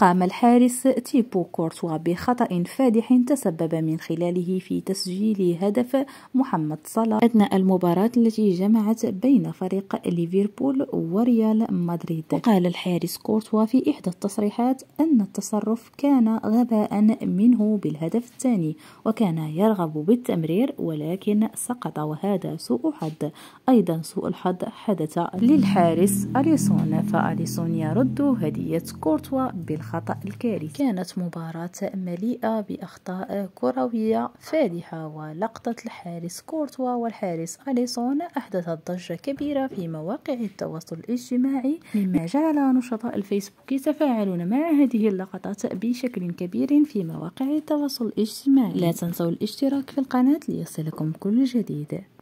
قام الحارس تيبو كورتوا بخطأ فادح تسبب من خلاله في تسجيل هدف محمد صلاح أثناء المباراة التي جمعت بين فريق ليفربول وريال مدريد قال الحارس كورتوا في إحدى التصريحات أن التصرف كان غباء منه بالهدف الثاني وكان يرغب بالتمرير ولكن سقط وهذا سوء حظ أيضا سوء الحظ حدث للحارس أليسون فأليسون يرد هدية كورتوا بالخطأ الخطأ الكارثي كانت مباراة مليئة بأخطاء كروية فادحة ولقطة الحارس كورتوا والحارس أليسون أحدثت ضجة كبيرة في مواقع التواصل الاجتماعي مما جعل نشطاء الفيسبوك يتفاعلون مع هذه اللقطات بشكل كبير في مواقع التواصل الاجتماعي لا تنسوا الاشتراك في القناة ليصلكم كل جديد